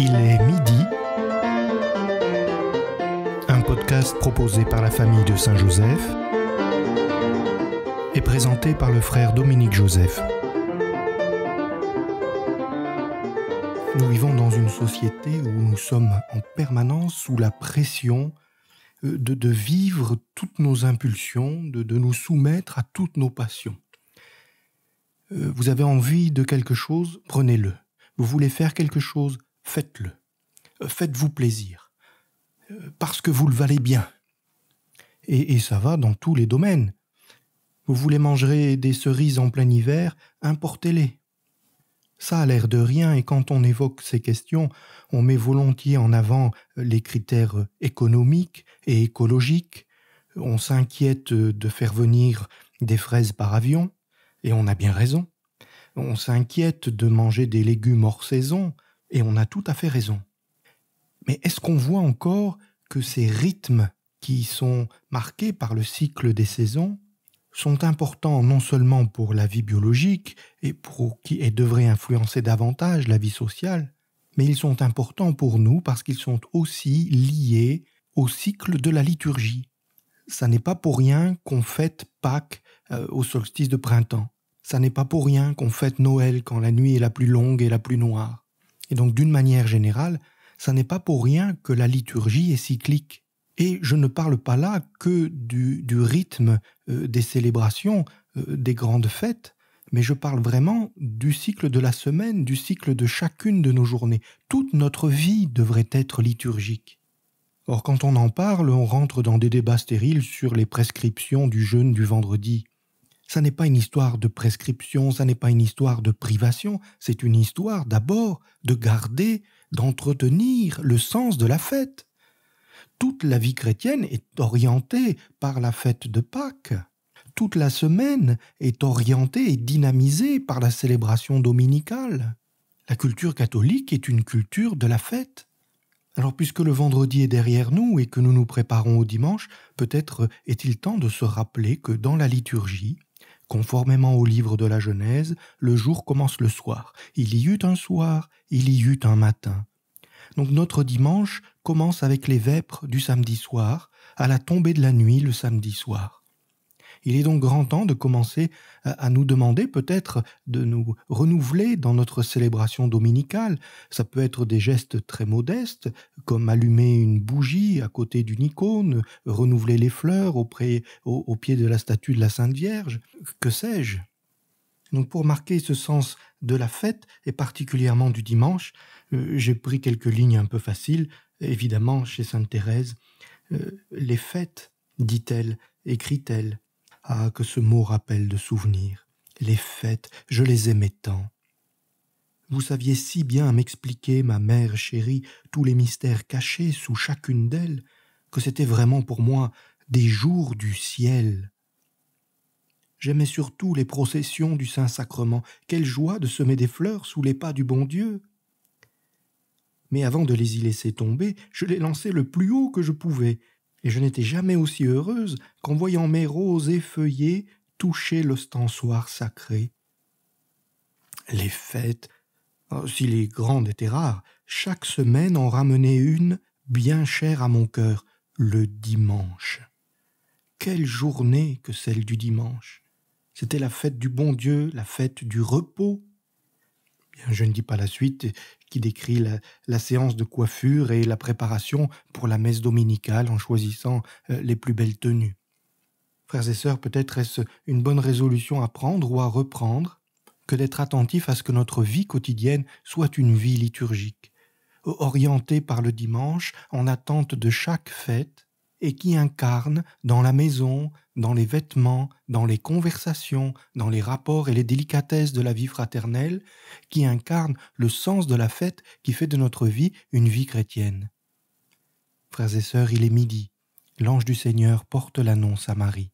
Il est midi. Un podcast proposé par la famille de Saint-Joseph et présenté par le frère Dominique Joseph. Nous vivons dans une société où nous sommes en permanence sous la pression euh, de, vivre toutes nos impulsions, de, de nous soumettre à toutes nos passions. Euh, vous avez envie de quelque chose, prenez-le. Vous voulez faire quelque chose, faites-le. Euh, faites-vous plaisir. Euh, parce que vous le valez bien. Et, ça va dans tous les domaines. Vous voulez manger des cerises en plein hiver, importez-les. Ça a l'air de rien et quand on évoque ces questions, on met volontiers en avant les critères économiques et écologiques, on s'inquiète de faire venir des fraises par avion, et on a bien raison. On s'inquiète de manger des légumes hors saison, et on a tout à fait raison. Mais est-ce qu'on voit encore que ces rythmes qui sont marqués par le cycle des saisons sont importants non seulement pour la vie biologique et qui et devraient influencer davantage la vie sociale, mais ils sont importants pour nous parce qu'ils sont aussi liés au cycle de la liturgie. Ça n'est pas pour rien qu'on fête Pâques euh, au solstice de printemps. Ça n'est pas pour rien qu'on fête Noël quand la nuit est la plus longue et la plus noire. Et donc d'une manière générale, ça n'est pas pour rien que la liturgie est cyclique. Et je ne parle pas là que du, rythme euh, des célébrations, euh, des grandes fêtes, mais je parle vraiment du cycle de la semaine, du cycle de chacune de nos journées. Toute notre vie devrait être liturgique. Or, quand on en parle, on rentre dans des débats stériles sur les prescriptions du jeûne du vendredi ça n'est pas une histoire de prescription, ça n'est pas une histoire de privation, c'est une histoire d'abord de garder, d'entretenir le sens de la fête. Toute la vie chrétienne est orientée par la fête de Pâques. Toute la semaine est orientée et dynamisée par la célébration dominicale. La culture catholique est une culture de la fête. Alors puisque le vendredi est derrière nous et que nous nous préparons au dimanche, peut-être est-il temps de se rappeler que dans la liturgie, Conformément au livre de la Genèse, le jour commence le soir. Il y eut un soir, il y eut un matin. Donc notre dimanche commence avec les vêpres du samedi soir, à la tombée de la nuit le samedi soir. Il est donc grand temps de commencer euh, à nous demander peut-être de nous renouveler dans notre célébration dominicale. Ça peut être des gestes très modestes, comme allumer une bougie à côté d'une icône, renouveler les fleurs au, pied de la statue de la Sainte Vierge, que sais-je. Donc pour marquer ce sens de la fête, et particulièrement du dimanche, euh, j'ai pris quelques lignes un peu faciles, évidemment chez Sainte Thérèse. Euh, les fêtes, dit-elle, écrit-elle, ah, que ce mot rappelle de souvenirs. Les fêtes, je les aimais tant. Vous saviez si bien m'expliquer, ma mère chérie, tous les mystères cachés sous chacune d'elles, que c'était vraiment pour moi des jours du ciel. J'aimais surtout les processions du Saint-Sacrement. Quelle joie de semer des fleurs sous les pas du bon Dieu. Mais avant de les y laisser tomber, je les lançais le plus haut que je pouvais, et je n'étais jamais aussi heureuse qu'en voyant mes roses effeuillées toucher l'ostensoir sacré. Les fêtes, oh, si les grandes étaient rares, chaque semaine en ramenait une bien chère à mon cœur, le dimanche. Quelle journée que celle du dimanche. C'était la fête du bon Dieu, la fête du repos, je ne dis pas la suite, qui décrit la, la, séance de coiffure et la préparation pour la messe dominicale en choisissant euh, les plus belles tenues. Frères et sœurs, peut-être est-ce une bonne résolution à prendre ou à reprendre que d'être attentif à ce que notre vie quotidienne soit une vie liturgique, orientée par le dimanche en attente de chaque fête, et qui incarne dans la maison, dans les vêtements, dans les conversations, dans les rapports et les délicatesses de la vie fraternelle, qui incarne le sens de la fête qui fait de notre vie une vie chrétienne. Frères et sœurs, il est midi. L'ange du Seigneur porte l'annonce à Marie.